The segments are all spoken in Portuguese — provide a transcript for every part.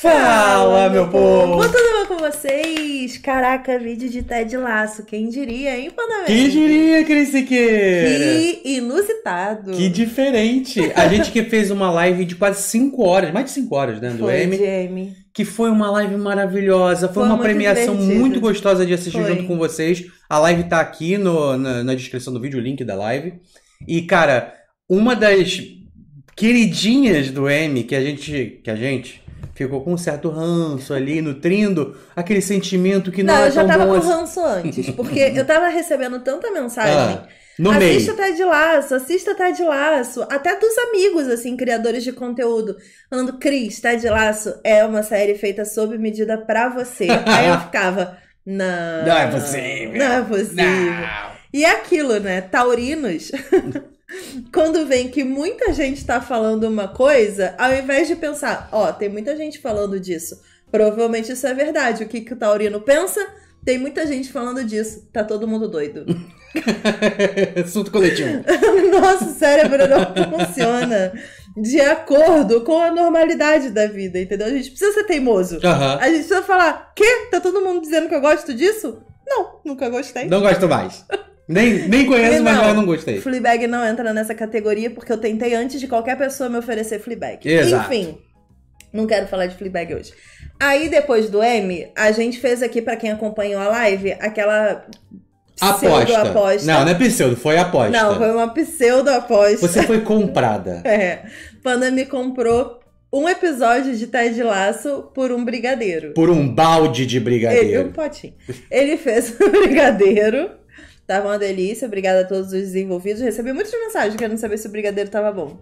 Fala, meu povo! Tudo bom com vocês? Caraca, vídeo de Ted Laço. Quem diria, hein, Panamê? Quem diria, Cris Que inusitado. Que diferente. A gente que fez uma live de quase 5 horas, mais de 5 horas, né, do foi, M. M. Que foi uma live maravilhosa. Foi, foi uma muito premiação divertido. muito gostosa de assistir foi. junto com vocês. A live tá aqui no, na, na descrição do vídeo, o link da live. E, cara, uma das queridinhas do M que a gente... Que a gente ficou com um certo ranço ali, nutrindo aquele sentimento que não, não é eu já tava com assim. ranço antes, porque eu tava recebendo tanta mensagem. Ah. No assista meio. de Laço, assista de Laço. Até dos amigos, assim, criadores de conteúdo. Falando, Cris, de Laço é uma série feita sob medida pra você. Aí eu ficava, não. Não é possível. Não é possível. Não. E é aquilo, né? Taurinos. quando vem que muita gente tá falando uma coisa, ao invés de pensar, ó, oh, tem muita gente falando disso, provavelmente isso é verdade. O que, que o Taurino pensa? Tem muita gente falando disso, tá todo mundo doido. Assunto coletivo. Nosso cérebro não funciona de acordo com a normalidade da vida, entendeu? A gente precisa ser teimoso. Uhum. A gente precisa falar, quê? Tá todo mundo dizendo que eu gosto disso? Não, nunca gostei. Não gosto mais. Nem, nem conheço, mas não, não gostei. Fleabag não entra nessa categoria porque eu tentei antes de qualquer pessoa me oferecer Fleabag. Exato. Enfim, não quero falar de Fleabag hoje. Aí depois do M, a gente fez aqui para quem acompanhou a live aquela aposta. aposta. Não, não é pseudo, foi aposta. Não, foi uma pseudo aposta. Você foi comprada. é. Panda me comprou um episódio de Ted Laço por um brigadeiro. Por um balde de brigadeiro. Ele, um potinho. Ele fez um brigadeiro Tava uma delícia, obrigada a todos os envolvidos. Recebi muitas mensagens querendo saber se o brigadeiro tava bom.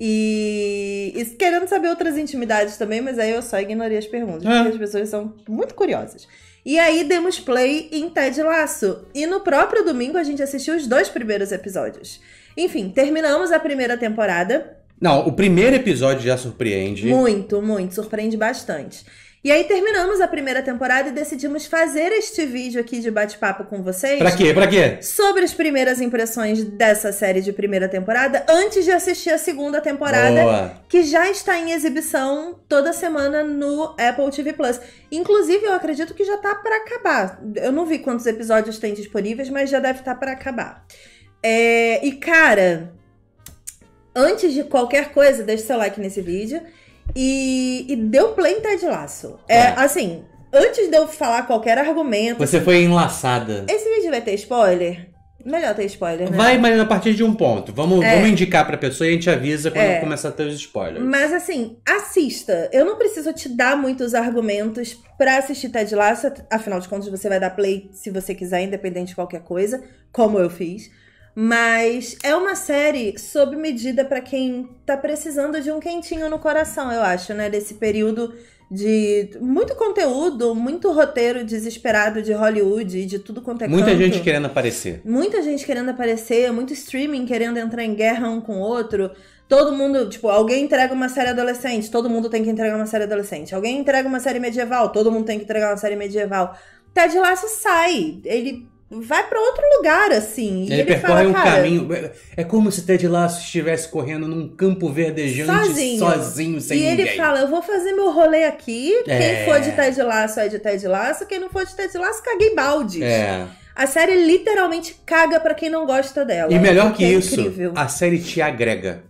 E... e, querendo saber outras intimidades também, mas aí eu só ignorei as perguntas, é. porque as pessoas são muito curiosas. E aí demos play em Ted Laço. E no próprio domingo a gente assistiu os dois primeiros episódios. Enfim, terminamos a primeira temporada. Não, o primeiro episódio já surpreende. Muito, muito, surpreende bastante. E aí terminamos a primeira temporada e decidimos fazer este vídeo aqui de bate-papo com vocês. Pra quê? Pra quê? Sobre as primeiras impressões dessa série de primeira temporada, antes de assistir a segunda temporada, Boa. que já está em exibição toda semana no Apple TV Plus. Inclusive, eu acredito que já tá para acabar. Eu não vi quantos episódios tem disponíveis, mas já deve estar tá para acabar. É... E cara, antes de qualquer coisa, deixe seu like nesse vídeo. E, e deu play em Ted Laço. É, é, assim, antes de eu falar qualquer argumento. Você foi enlaçada. Esse vídeo vai ter spoiler? Melhor ter spoiler, né? Vai, mas a partir de um ponto. Vamos, é. vamos indicar pra pessoa e a gente avisa quando é. começar a ter os spoilers. Mas assim, assista. Eu não preciso te dar muitos argumentos pra assistir Ted Lasso. Afinal de contas, você vai dar play se você quiser, independente de qualquer coisa. Como eu fiz. Mas é uma série sob medida para quem tá precisando de um quentinho no coração, eu acho, né? Desse período de muito conteúdo, muito roteiro desesperado de Hollywood e de tudo quanto é Muita canto. gente querendo aparecer. Muita gente querendo aparecer, muito streaming querendo entrar em guerra um com o outro. Todo mundo, tipo, alguém entrega uma série adolescente, todo mundo tem que entregar uma série adolescente. Alguém entrega uma série medieval, todo mundo tem que entregar uma série medieval. Ted Lasso sai. Ele vai para outro lugar, assim. E ele, ele percorre fala, um cara, caminho. É como se Ted Lasso estivesse correndo num campo verdejante, sozinho, sozinho sem e ninguém. E ele fala: Eu vou fazer meu rolê aqui. É. Quem for de Ted Lasso é de Ted Lasso. Quem não for de Ted Lasso, caguei balde. É. A série literalmente caga para quem não gosta dela. E melhor é que é isso, incrível. a série te agrega.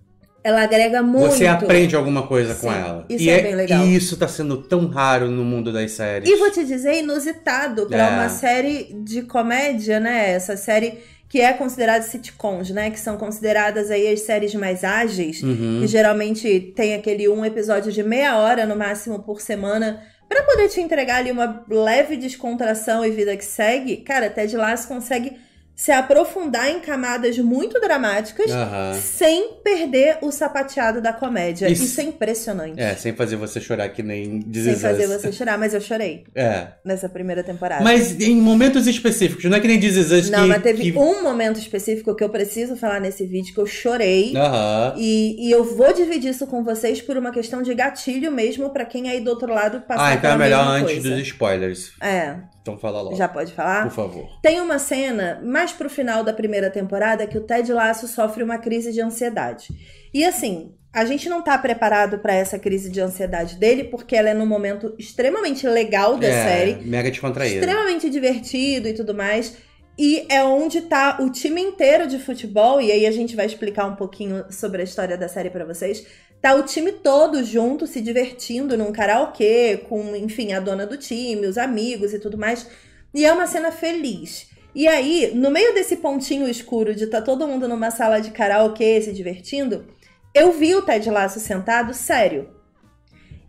Ela agrega muito. Você aprende alguma coisa Sim, com ela. Isso e é, é, bem legal. E isso tá sendo tão raro no mundo das séries. E vou te dizer, inusitado para é. uma série de comédia, né? Essa série que é considerada sitcoms, né? Que são consideradas aí as séries mais ágeis, uhum. que geralmente tem aquele um episódio de meia hora no máximo por semana para poder te entregar ali uma leve descontração e vida que segue. Cara, Ted Lasso consegue se aprofundar em camadas muito dramáticas uhum. sem perder o sapateado da comédia. Isso. Isso, é impressionante. É, sem fazer você chorar que nem Sem fazer você chorar, mas eu chorei. É. Nessa primeira temporada. Mas em momentos específicos, não é que nem Dizes Não, que, mas teve que... um momento específico que eu preciso falar nesse vídeo que eu chorei. Uhum. E, e eu vou dividir isso com vocês por uma questão de gatilho mesmo para quem é aí do outro lado passar Ah, então é melhor antes dos spoilers. É. Então fala logo. Já pode falar? Por favor. Tem uma cena mais pro final da primeira temporada que o Ted Lasso sofre uma crise de ansiedade. E assim, a gente não tá preparado para essa crise de ansiedade dele, porque ela é num momento extremamente legal da é, série. Mega descontraído. Extremamente divertido e tudo mais. E é onde tá o time inteiro de futebol, e aí a gente vai explicar um pouquinho sobre a história da série para vocês Tá o time todo junto, se divertindo num karaokê, com, enfim, a dona do time, os amigos e tudo mais. E é uma cena feliz. E aí, no meio desse pontinho escuro de tá todo mundo numa sala de karaokê se divertindo, eu vi o Ted Lasso sentado, sério.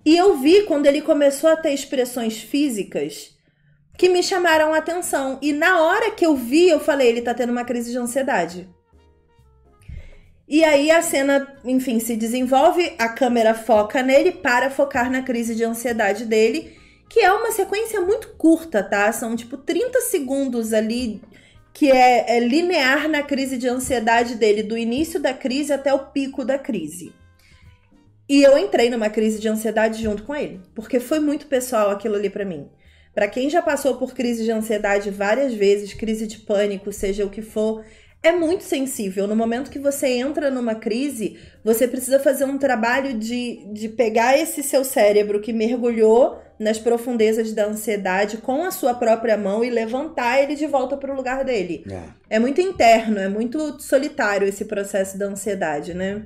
E eu vi quando ele começou a ter expressões físicas que me chamaram a atenção. E na hora que eu vi, eu falei, ele tá tendo uma crise de ansiedade. E aí a cena, enfim, se desenvolve, a câmera foca nele para focar na crise de ansiedade dele, que é uma sequência muito curta, tá? São tipo 30 segundos ali que é, é linear na crise de ansiedade dele, do início da crise até o pico da crise. E eu entrei numa crise de ansiedade junto com ele, porque foi muito pessoal aquilo ali para mim. Para quem já passou por crise de ansiedade várias vezes, crise de pânico, seja o que for, é muito sensível. No momento que você entra numa crise, você precisa fazer um trabalho de, de pegar esse seu cérebro que mergulhou nas profundezas da ansiedade com a sua própria mão e levantar ele de volta para o lugar dele. É. é muito interno, é muito solitário esse processo da ansiedade, né?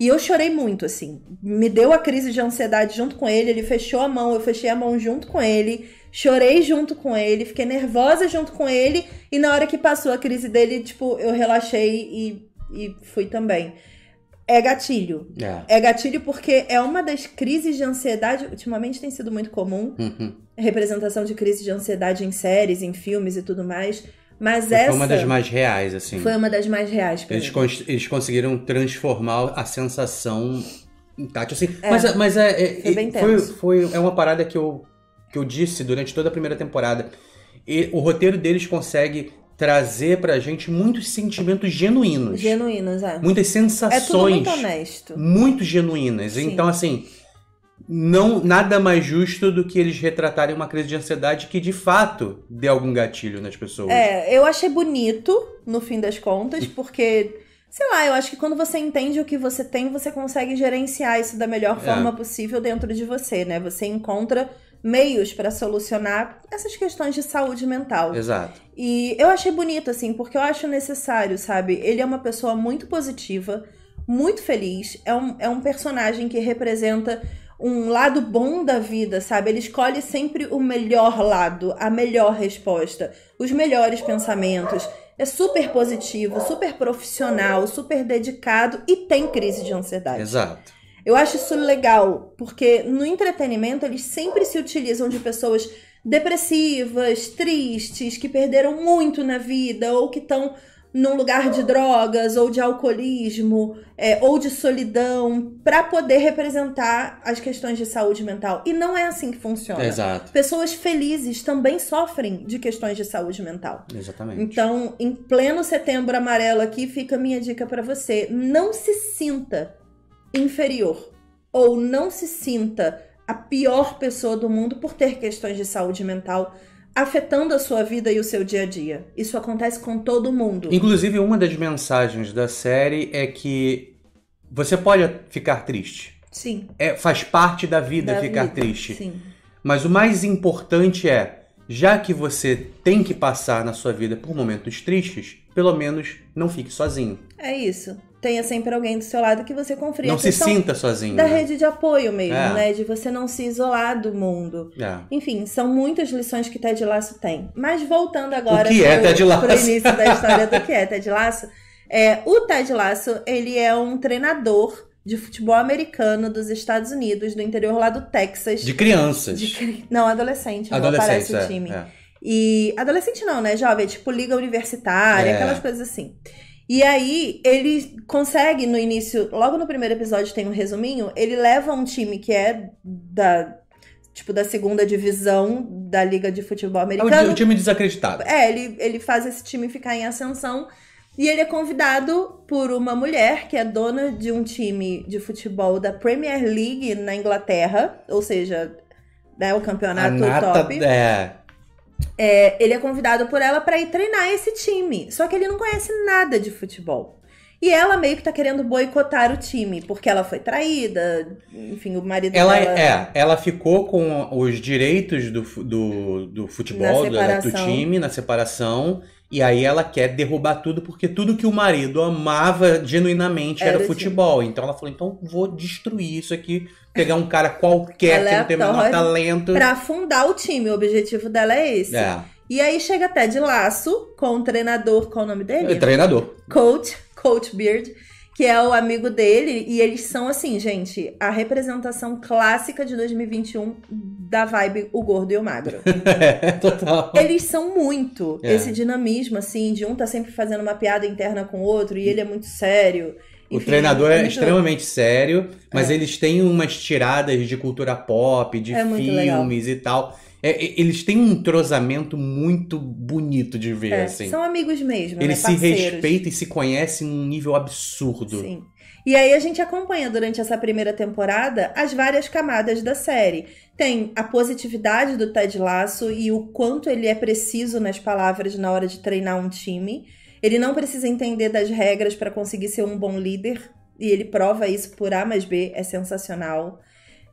E eu chorei muito, assim. Me deu a crise de ansiedade junto com ele, ele fechou a mão, eu fechei a mão junto com ele chorei junto com ele, fiquei nervosa junto com ele, e na hora que passou a crise dele, tipo, eu relaxei e, e fui também. É gatilho. É. é gatilho porque é uma das crises de ansiedade, ultimamente tem sido muito comum, uhum. representação de crise de ansiedade em séries, em filmes e tudo mais. Mas foi essa. Foi uma das mais reais, assim. Foi uma das mais reais. Eles, cons eles conseguiram transformar a sensação em tátil, assim. É, mas, é, mas é. é foi, foi, foi, é uma parada que eu que eu disse durante toda a primeira temporada. E o roteiro deles consegue trazer pra gente muitos sentimentos genuínos. Genuínos, é. Muitas sensações. É tudo muito honesto. Muito genuínas. Sim. Então, assim, não nada mais justo do que eles retratarem uma crise de ansiedade que de fato dê algum gatilho nas pessoas. É, eu achei bonito, no fim das contas, porque. Sei lá, eu acho que quando você entende o que você tem, você consegue gerenciar isso da melhor é. forma possível dentro de você, né? Você encontra meios para solucionar essas questões de saúde mental. Exato. E eu achei bonito, assim, porque eu acho necessário, sabe? Ele é uma pessoa muito positiva, muito feliz, é um, é um personagem que representa um lado bom da vida, sabe? Ele escolhe sempre o melhor lado, a melhor resposta, os melhores pensamentos. É super positivo, super profissional, super dedicado e tem crise de ansiedade. Exato. Eu acho isso legal, porque no entretenimento eles sempre se utilizam de pessoas depressivas, tristes, que perderam muito na vida ou que estão num lugar de drogas ou de alcoolismo é, ou de solidão para poder representar as questões de saúde mental. E não é assim que funciona. Exato. Pessoas felizes também sofrem de questões de saúde mental. Exatamente. Então, em pleno setembro amarelo aqui, fica a minha dica para você. Não se sinta inferior ou não se sinta a pior pessoa do mundo por ter questões de saúde mental afetando a sua vida e o seu dia a dia. Isso acontece com todo mundo. Inclusive, uma das mensagens da série é que você pode ficar triste. Sim. É, faz parte da vida da ficar vida. triste. Sim. Mas o mais importante é, já que você tem que passar na sua vida por momentos tristes, pelo menos não fique sozinho. É isso tenha sempre alguém do seu lado que você confie. Não se sinta sozinho. Da né? rede de apoio mesmo, é. né? De você não se isolar do mundo. É. Enfim, são muitas lições que Ted Laço tem. Mas voltando agora o que é pro, é Ted Lasso? pro início da história do que é Ted Laço, é, o Ted Laço, ele é um treinador de futebol americano dos Estados Unidos, do interior lá do Texas. De crianças. De, não, adolescente. Adolescente, não aparece é, o time. É. E adolescente não, né, jovem? Tipo liga universitária, é. aquelas coisas assim. E aí ele consegue no início, logo no primeiro episódio tem um resuminho, ele leva um time que é da tipo da segunda divisão da liga de futebol é americano. É um time desacreditado. É, ele ele faz esse time ficar em ascensão. E ele é convidado por uma mulher que é dona de um time de futebol da Premier League na Inglaterra, ou seja, né, o campeonato top. É é, ele é convidado por ela para ir treinar esse time. Só que ele não conhece nada de futebol. E ela meio que tá querendo boicotar o time, porque ela foi traída, enfim, o marido ela, dela... É, ela ficou com os direitos do, do, do futebol, do, do time, na separação. E aí ela quer derrubar tudo, porque tudo que o marido amava genuinamente era, era assim. futebol. Então ela falou: então vou destruir isso aqui, pegar um cara qualquer que é não tem menor talento. Pra fundar o time, o objetivo dela é esse. É. E aí chega até de laço com o treinador, qual é o nome dele? É, treinador. Coach, Coach Beard que é o amigo dele, e eles são assim, gente, a representação clássica de 2021 da vibe o gordo e o magro. é, total. Eles são muito é. esse dinamismo assim, de um tá sempre fazendo uma piada interna com o outro e ele é muito sério. O Enfim, treinador é, é extremamente sério, mas é. eles têm umas tiradas de cultura pop, de é filmes e tal, é, eles têm um entrosamento muito bonito de ver, é, assim. São amigos mesmo, Eles né? se respeitam e se conhecem num nível absurdo. Sim. E aí a gente acompanha durante essa primeira temporada as várias camadas da série. Tem a positividade do Ted Lasso e o quanto ele é preciso nas palavras na hora de treinar um time. Ele não precisa entender das regras para conseguir ser um bom líder, e ele prova isso por A mais B, é sensacional.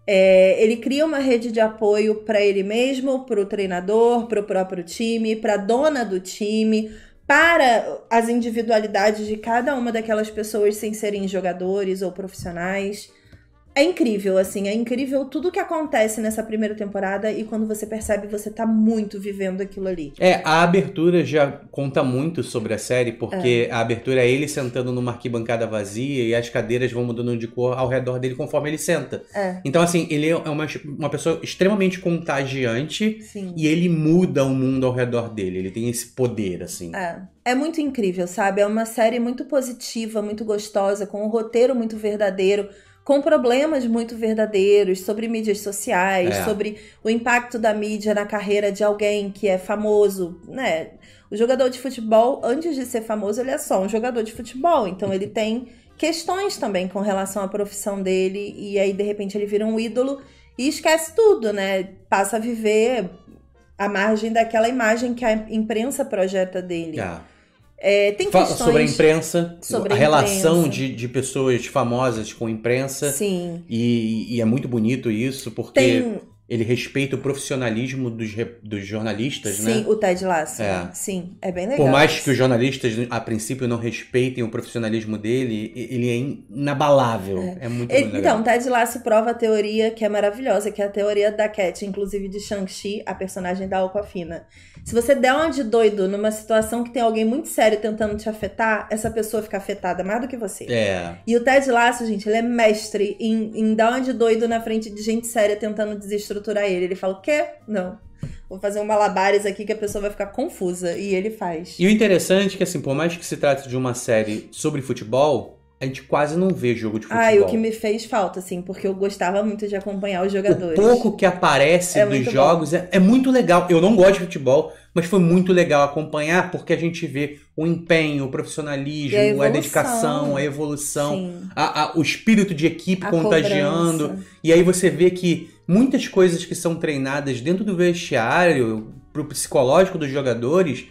É, ele cria uma rede de apoio para ele mesmo, para o treinador, para o próprio time, para a dona do time, para as individualidades de cada uma daquelas pessoas sem serem jogadores ou profissionais é incrível, assim, é incrível tudo que acontece nessa primeira temporada e quando você percebe, você tá muito vivendo aquilo ali. É, a abertura já conta muito sobre a série, porque é. a abertura é ele sentando numa arquibancada vazia e as cadeiras vão mudando de cor ao redor dele conforme ele senta. É. Então, assim, ele é uma, uma pessoa extremamente contagiante Sim. e ele muda o mundo ao redor dele. Ele tem esse poder, assim. É. É muito incrível, sabe? É uma série muito positiva, muito gostosa, com um roteiro muito verdadeiro com problemas muito verdadeiros sobre mídias sociais, é. sobre o impacto da mídia na carreira de alguém que é famoso, né? O jogador de futebol, antes de ser famoso, ele é só um jogador de futebol, então ele tem questões também com relação à profissão dele e aí de repente ele vira um ídolo e esquece tudo, né? Passa a viver à margem daquela imagem que a imprensa projeta dele. É. É, tem Fala questões sobre a imprensa, sobre a, a relação imprensa. De, de pessoas famosas com imprensa. Sim. E, e é muito bonito isso, porque. Tem, ele respeita o profissionalismo dos, dos jornalistas, sim, né? Sim, o Ted Lasso. É. Sim, é bem legal. Por mais que os jornalistas, a princípio, não respeitem o profissionalismo dele, ele é inabalável. É, é muito, ele, muito legal. Então, Ted Lasso prova a teoria que é maravilhosa, que é a teoria da Cat, inclusive de Shang-Chi, a personagem da Aquafina. Se você der uma de doido numa situação que tem alguém muito sério tentando te afetar, essa pessoa fica afetada mais do que você. É. E o Ted Lasso, gente, ele é mestre em, em dar uma de doido na frente de gente séria tentando desistir estruturar ele. Ele fala, o quê? Não. Vou fazer um malabares aqui que a pessoa vai ficar confusa. E ele faz. E o interessante é que, assim, por mais que se trate de uma série sobre futebol, a gente quase não vê jogo de futebol. Ah, e o que me fez falta, assim, porque eu gostava muito de acompanhar os jogadores. O pouco que aparece é dos jogos é, é, muito legal. Eu não gosto de futebol, mas foi muito legal acompanhar porque a gente vê o empenho, o profissionalismo, a, a, dedicação, a evolução, a, a, o espírito de equipe contagiando. Cobrança. E aí você vê que muitas coisas que são treinadas dentro do vestiário, para o psicológico dos jogadores,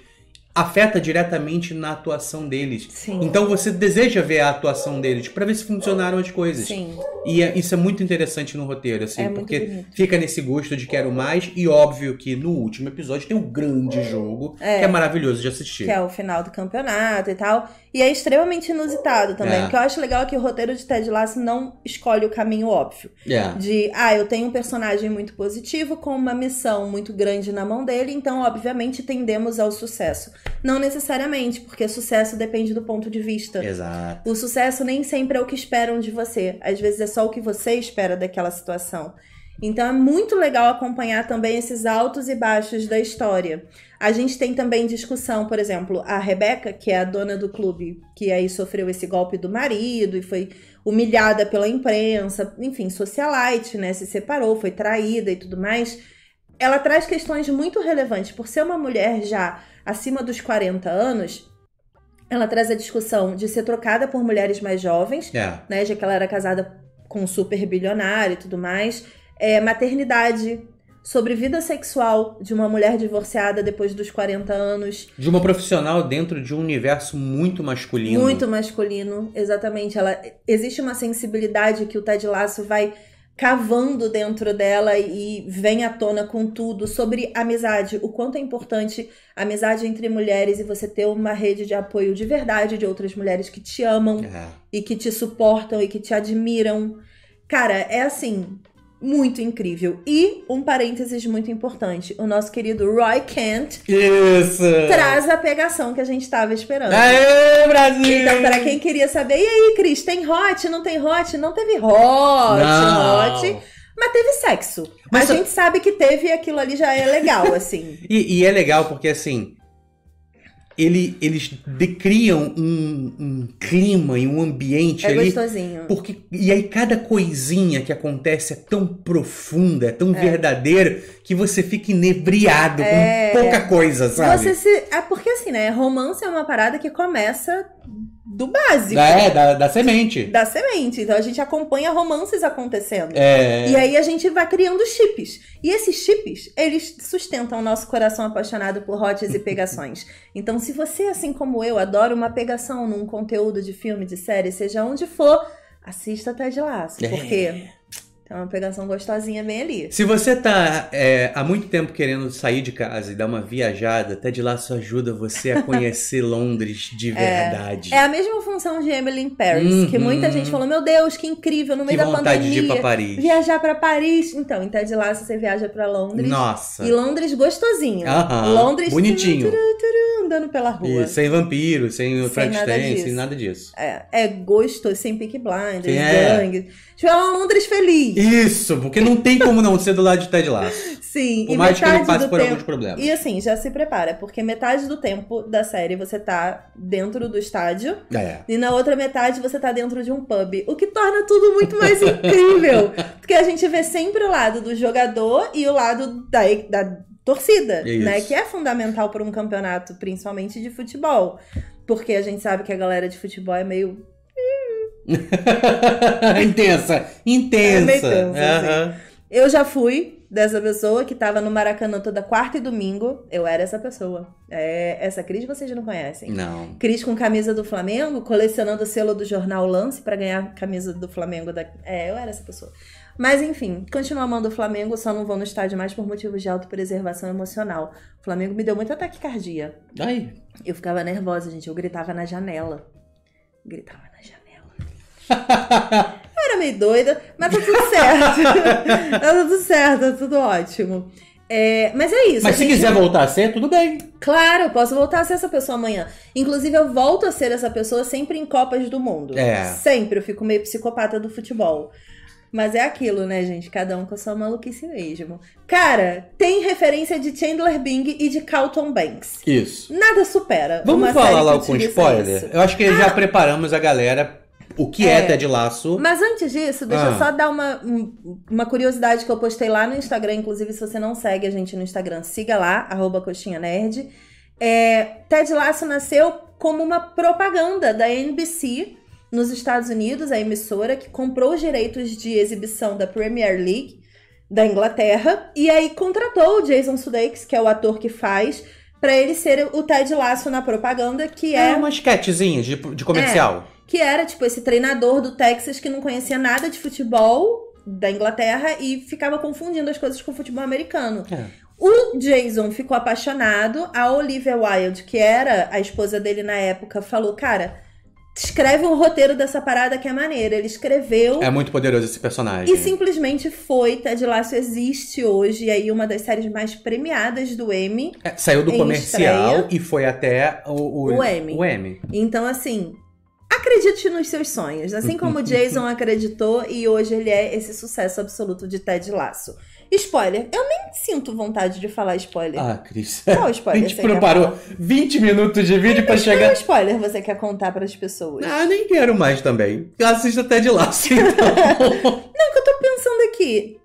afeta diretamente na atuação deles. Sim. Então você deseja ver a atuação deles para ver se funcionaram as coisas. Sim. E é, isso é muito interessante no roteiro, assim, é porque fica nesse gosto de quero mais e óbvio que no último episódio tem um grande jogo é, que é maravilhoso de assistir. Que é o final do campeonato e tal. E é extremamente inusitado também. É. O que eu acho legal é que o roteiro de Ted Lasso não escolhe o caminho óbvio. É. De, ah, eu tenho um personagem muito positivo com uma missão muito grande na mão dele, então obviamente tendemos ao sucesso. Não necessariamente, porque sucesso depende do ponto de vista. Exato. O sucesso nem sempre é o que esperam de você. Às vezes é só o que você espera daquela situação. Então é muito legal acompanhar também esses altos e baixos da história. A gente tem também discussão, por exemplo, a Rebeca, que é a dona do clube, que aí sofreu esse golpe do marido e foi humilhada pela imprensa, enfim, socialite, né? Se separou, foi traída e tudo mais. Ela traz questões muito relevantes por ser uma mulher já acima dos 40 anos, ela traz a discussão de ser trocada por mulheres mais jovens, é. né? Já que ela era casada com um super bilionário e tudo mais. É, maternidade, sobre vida sexual de uma mulher divorciada depois dos 40 anos. De uma profissional dentro de um universo muito masculino. Muito masculino, exatamente. Ela existe uma sensibilidade que o Ted Lasso vai cavando dentro dela e vem à tona com tudo sobre amizade, o quanto é importante a amizade entre mulheres e você ter uma rede de apoio de verdade de outras mulheres que te amam é. e que te suportam e que te admiram. Cara, é assim, muito incrível. E um parênteses muito importante: o nosso querido Roy Kent Isso. traz a pegação que a gente estava esperando. Aê, Brasil! Então, para quem queria saber, e aí, Cris, tem hot? Não tem hot? Não teve hot, Não. hot. Mas teve sexo. Mas a só... gente sabe que teve aquilo ali já é legal, assim. e, e é legal porque, assim, ele, eles decriam um, um, clima e um ambiente é ali. Gostosinho. Porque, e aí cada coisinha que acontece é tão profunda, é tão é. verdadeira, que você fica inebriado é. com pouca coisa, sabe? Você se, é porque assim, né? Romance é uma parada que começa do básico. É, da, da semente. Da semente. Então a gente acompanha romances acontecendo. É... E aí a gente vai criando chips. E esses chips, eles sustentam o nosso coração apaixonado por hotes e pegações. então, se você, assim como eu, adora uma pegação num conteúdo de filme, de série, seja onde for, assista até de laço. É... Porque então é uma pegação gostosinha bem ali. Se você tá é, há muito tempo querendo sair de casa e dar uma viajada, até de lá só ajuda você a conhecer Londres de é, verdade. É, é, a mesma função de Emily in Paris, uhum. que muita gente falou: meu Deus, que incrível, no meio que da vontade pandemia. De ir pra Paris. Viajar para Paris. Então, em Ted Lasso você viaja para Londres. Nossa. E Londres gostosinho. Aham. Londres bonitinho. Turu, turu, andando pela rua. E sem vampiro, sem, sem Frankenstein, sem nada disso. É, é gostoso, sem pick blind, sem é. gangue. Tipo, é uma Londres feliz. Isso, porque não tem como não ser do lado de Ted Lasso. Sim, por e mais que ele passe por tempo... alguns problemas. E assim, já se prepara, porque metade do tempo da série você tá dentro do estádio é. e na outra metade você tá dentro de um pub, o que torna tudo muito mais incrível, porque a gente vê sempre o lado do jogador e o lado da, da torcida, é né? Que é fundamental para um campeonato, principalmente de futebol. Porque a gente sabe que a galera de futebol é meio intensa, intensa. É assim. Eu já fui dessa pessoa que tava no Maracanã toda quarta e domingo. Eu era essa pessoa. É, essa Cris vocês não conhecem. Não. Cris com camisa do Flamengo, colecionando o selo do jornal Lance para ganhar camisa do Flamengo. Da... É, eu era essa pessoa. Mas enfim, continuo amando o Flamengo, só não vou no estádio mais por motivos de autopreservação emocional. O Flamengo me deu muita taquicardia. Aí. Eu ficava nervosa, gente. Eu gritava na janela. Gritava Eu era meio doida, mas tá tudo certo. tá tudo certo, tá tudo ótimo. É, mas é isso. Mas se quiser voltar a ser, tudo bem. Claro, eu posso voltar a ser essa pessoa amanhã. Inclusive, eu volto a ser essa pessoa sempre em Copas do Mundo. É. Sempre eu fico meio psicopata do futebol. Mas é aquilo, né, gente? Cada um com a sua maluquice mesmo. Cara, tem referência de Chandler Bing e de Carlton Banks. Isso. Nada supera. Vamos falar lá com spoiler? Isso. Eu acho que ah. já preparamos a galera o que é, é Ted Laço. Mas antes disso, deixa ah. eu só dar uma, uma curiosidade que eu postei lá no Instagram. Inclusive, se você não segue a gente no Instagram, siga lá, arroba coxinha nerd. É, Ted Laço nasceu como uma propaganda da NBC nos Estados Unidos, a emissora que comprou os direitos de exibição da Premier League da Inglaterra e aí contratou o Jason Sudeikis, que é o ator que faz, para ele ser o Ted Laço na propaganda, que é, é uma esquetezinha de, de comercial. É que era tipo esse treinador do Texas que não conhecia nada de futebol da Inglaterra e ficava confundindo as coisas com o futebol americano. É. O Jason ficou apaixonado, a Olivia Wilde, que era a esposa dele na época, falou: "Cara, escreve um roteiro dessa parada que é maneira". Ele escreveu. É muito poderoso esse personagem. E simplesmente foi. Ted Lasso existe hoje, e aí uma das séries mais premiadas do Emmy. É, saiu do comercial estreia. e foi até o, o, o, Emmy. o Emmy. Então assim, acredite nos seus sonhos, assim como o Jason acreditou e hoje ele é esse sucesso absoluto de Ted Lasso. Spoiler, eu nem sinto vontade de falar spoiler. Ah, Cris. Qual spoiler? A gente preparou 20 minutos de vídeo então, para chegar. Qual spoiler você quer contar para as pessoas? Ah, nem quero mais também. Assista Ted Lasso, então. Tá não, que eu tô pensando aqui.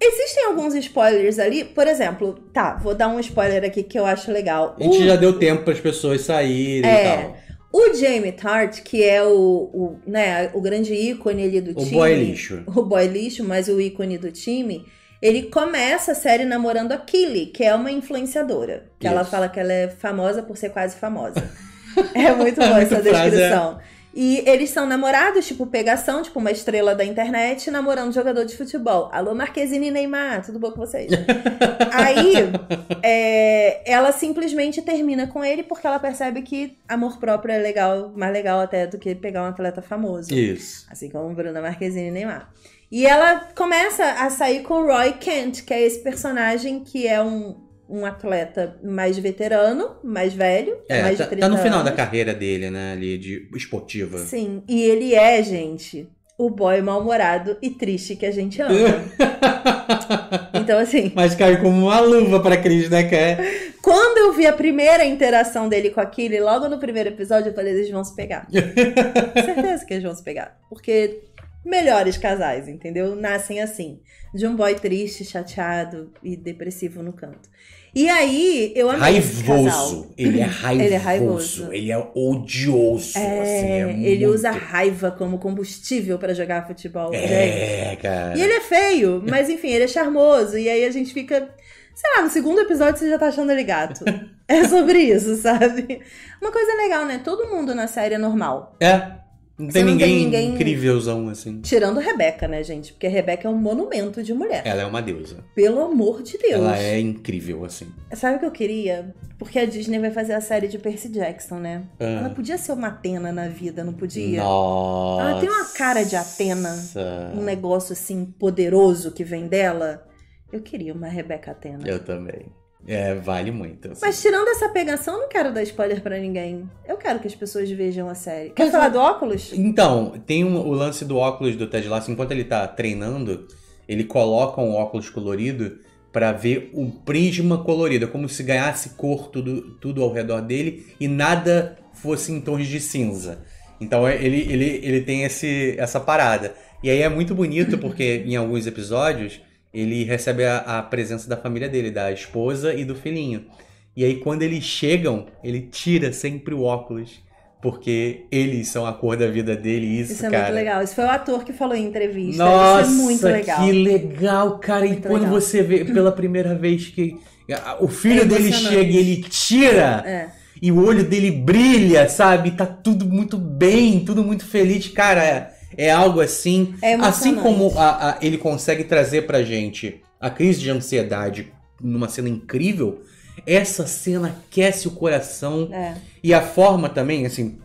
Existem alguns spoilers ali, por exemplo, tá, vou dar um spoiler aqui que eu acho legal. A gente já deu tempo para as pessoas saírem é, e tal. O Jamie Tart, que é o, o, né, o grande ícone ali do o time. O boy lixo. O boy lixo, mas o ícone do time. Ele começa a série namorando a Killy, que é uma influenciadora. Que Isso. ela fala que ela é famosa por ser quase famosa. é muito boa é essa é. descrição. É... E eles são namorados, tipo, pegação, tipo, uma estrela da internet namorando jogador de futebol. Alô, Marquezine e Neymar, tudo bom com vocês? Aí, é, ela simplesmente termina com ele porque ela percebe que amor próprio é legal, mais legal até do que pegar um atleta famoso. Isso. Assim como Bruna Marquezine e Neymar. E ela começa a sair com o Roy Kent, que é esse personagem que é um um atleta mais veterano, mais velho. É, mais tá, tá no final da carreira dele, né? Ali, de esportiva. Sim, e ele é, gente, o boy mal-humorado e triste que a gente ama. então, assim. Mas caiu como uma luva pra Cris, né, Ké? Quando eu vi a primeira interação dele com aquele, logo no primeiro episódio, eu falei: eles vão se pegar. Certeza que eles vão se pegar. Porque melhores casais, entendeu? Nascem assim, de um boy triste, chateado e depressivo no canto. E aí, eu amei raivoso. Ele é raivoso. Ele é raivoso. Ele é odioso. É, assim, é ele muito... usa raiva como combustível para jogar futebol. É, gente. Né? cara. E ele é feio, mas enfim, ele é charmoso. E aí a gente fica. Sei lá, no segundo episódio você já tá achando ele gato. é sobre isso, sabe? Uma coisa legal, né? Todo mundo na série é normal. É. Não tem, não ninguém, ninguém incrívelzão, assim. Tirando Rebeca, né, gente? Porque Rebeca é um monumento de mulher. Ela é uma deusa. Pelo amor de Deus. Ela é incrível, assim. Sabe o que eu queria? Porque a Disney vai fazer a série de Percy Jackson, né? Ah. Ela podia ser uma Atena na vida, não podia? Nossa. Ela tem uma cara de Atena. Um negócio, assim, poderoso que vem dela. Eu queria uma Rebeca Atena. Eu também. É, vale muito. Assim. Mas tirando essa pegação, eu não quero dar spoiler para ninguém. Eu quero que as pessoas vejam a série. Quer Mas falar eu... do óculos? Então, tem um, o lance do óculos do Ted Lasso. Enquanto ele tá treinando, ele coloca um óculos colorido para ver o um prisma colorido. É como se ganhasse cor tudo, tudo ao redor dele e nada fosse em tons de cinza. Então é, ele, ele, ele tem esse, essa parada. E aí é muito bonito porque em alguns episódios ele recebe a, a, presença da família dele, da esposa e do filhinho. E aí, quando eles chegam, ele tira sempre o óculos, porque eles são a cor da vida dele. Isso, isso é cara. muito legal. Isso foi o ator que falou em entrevista. Nossa, isso é muito legal. Que legal, cara. Muito e quando legal. você vê pela primeira vez que o filho é dele chega e ele tira. É. E o olho dele brilha, sabe? Tá tudo muito bem, tudo muito feliz. Cara, é algo assim. É assim como a, a, ele consegue trazer pra gente a crise de ansiedade numa cena incrível, essa cena aquece o coração. É. E a forma também, assim,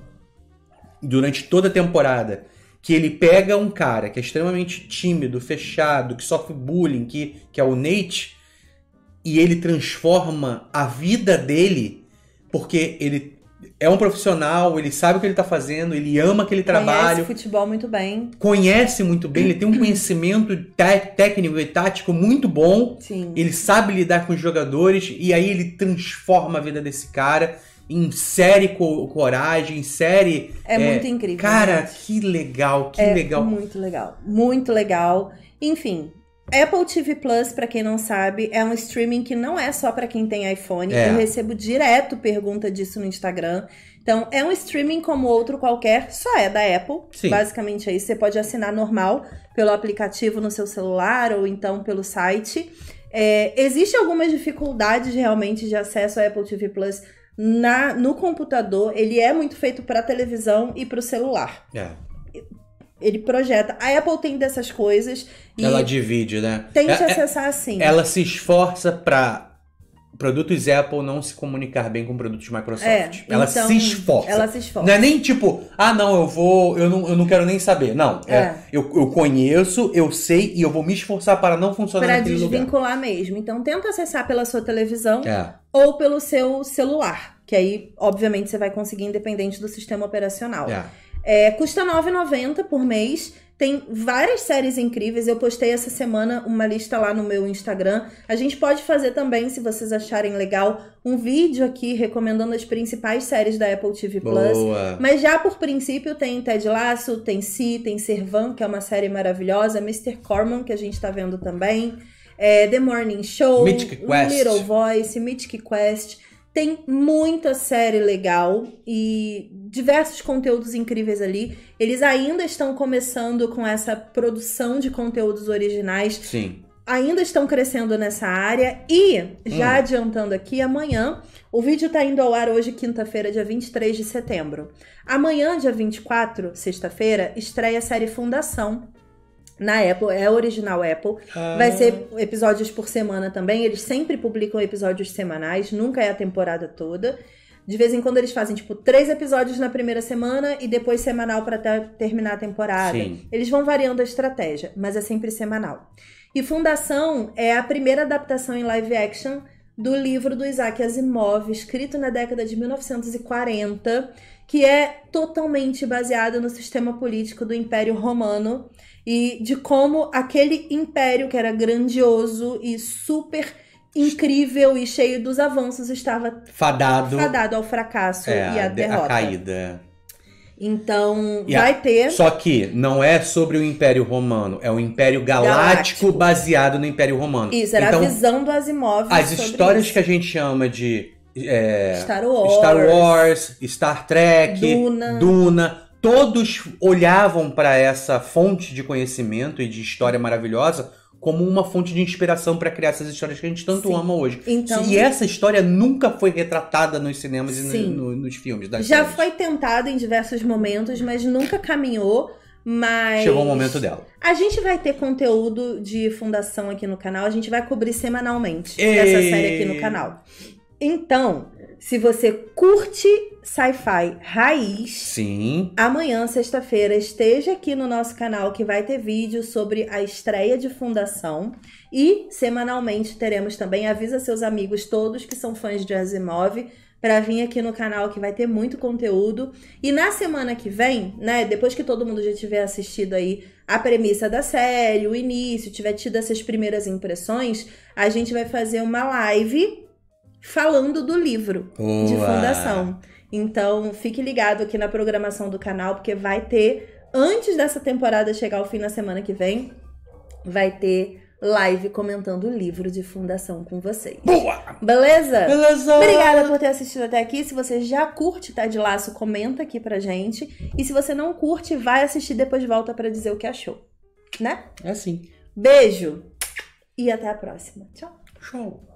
durante toda a temporada, que ele pega um cara que é extremamente tímido, fechado, que sofre bullying, que, que é o Nate, e ele transforma a vida dele, porque ele é um profissional, ele sabe o que ele está fazendo, ele ama aquele trabalho. Conhece futebol muito bem. Conhece muito bem, ele tem um conhecimento técnico e tático muito bom. Sim. Ele sabe lidar com os jogadores e aí ele transforma a vida desse cara. série co coragem, em É, é muito é, incrível. Cara, gente. que legal, que é legal. Muito legal, muito legal. Enfim, Apple TV Plus, para quem não sabe, é um streaming que não é só para quem tem iPhone. É. Eu recebo direto pergunta disso no Instagram. Então, é um streaming como outro qualquer, só é da Apple. Sim. Basicamente é isso. Você pode assinar normal pelo aplicativo no seu celular ou então pelo site. É, Existem algumas dificuldades realmente de acesso ao Apple TV Plus na, no computador. Ele é muito feito para televisão e para o celular. É. Ele projeta. A Apple tem dessas coisas. ela divide, né? Tente é, é, acessar assim. Ela se esforça para produtos Apple não se comunicar bem com produtos Microsoft. É, ela então, se esforça. Ela se esforça. Não é nem tipo, ah, não, eu vou. Eu não, eu não quero nem saber. Não. É. é eu, eu conheço, eu sei e eu vou me esforçar para não funcionar Para desvincular lugar. mesmo. Então tenta acessar pela sua televisão é. ou pelo seu celular. Que aí, obviamente, você vai conseguir, independente do sistema operacional. É. É, custa R$ 9,90 por mês. Tem várias séries incríveis. Eu postei essa semana uma lista lá no meu Instagram. A gente pode fazer também, se vocês acharem legal, um vídeo aqui recomendando as principais séries da Apple TV Boa. Plus. Mas já por princípio tem Ted Lasso, tem Si, tem Servan, que é uma série maravilhosa, Mr. Corman, que a gente tá vendo também. É, The Morning Show, Quest. Little Voice, Mythic Quest. Tem muita série legal e diversos conteúdos incríveis ali. Eles ainda estão começando com essa produção de conteúdos originais. Sim ainda estão crescendo nessa área. E, já hum. adiantando aqui, amanhã, o vídeo está indo ao ar hoje, quinta-feira, dia 23 de setembro. Amanhã, dia 24, sexta-feira, estreia a série Fundação, na Apple, é original Apple. Ah. Vai ser episódios por semana também. Eles sempre publicam episódios semanais, nunca é a temporada toda. De vez em quando eles fazem, tipo, três episódios na primeira semana e depois semanal para terminar a temporada. Sim. Eles vão variando a estratégia, mas é sempre semanal. E Fundação é a primeira adaptação em live action do livro do Isaac Asimov, escrito na década de 1940, que é totalmente baseado no sistema político do Império Romano e de como aquele império que era grandioso e super incrível e cheio dos avanços estava fadado, fadado ao fracasso é, e à derrota. A caída. Então, e vai a... ter. Só que não é sobre o Império Romano, é o Império Galáctico, Galáctico. baseado no Império Romano. Isso, era então, a visão do Asimov. As histórias isso. que a gente chama de é, Star, Wars, Star, Wars, Star Trek, Duna. Duna todos olhavam para essa fonte de conhecimento e de história maravilhosa como uma fonte de inspiração para criar essas histórias que a gente tanto Sim. ama hoje. Então, e essa história nunca foi retratada nos cinemas Sim. e no, no, nos filmes. Já foi tentada em diversos momentos, mas nunca caminhou. Mas. Chegou o momento dela. A gente vai ter conteúdo de fundação aqui no canal, a gente vai cobrir semanalmente e... essa série aqui no canal. Então, se você curte sci-fi raiz, sim. Amanhã, sexta-feira, esteja aqui no nosso canal que vai ter vídeo sobre a estreia de Fundação e semanalmente teremos também avisa seus amigos todos que são fãs de Asimov para vir aqui no canal que vai ter muito conteúdo. E na semana que vem, né, depois que todo mundo já tiver assistido aí a premissa da série, o início, tiver tido essas primeiras impressões, a gente vai fazer uma live falando do livro Boa. de fundação. Então, fique ligado aqui na programação do canal, porque vai ter, antes dessa temporada chegar ao fim na semana que vem, vai ter live comentando o livro de fundação com vocês. Boa! Beleza? Beleza! Obrigada por ter assistido até aqui. Se você já curte Tá de Laço, comenta aqui pra gente. E se você não curte, vai assistir depois volta para dizer o que achou. Né? É assim. Beijo! E até a próxima. Tchau. Tchau.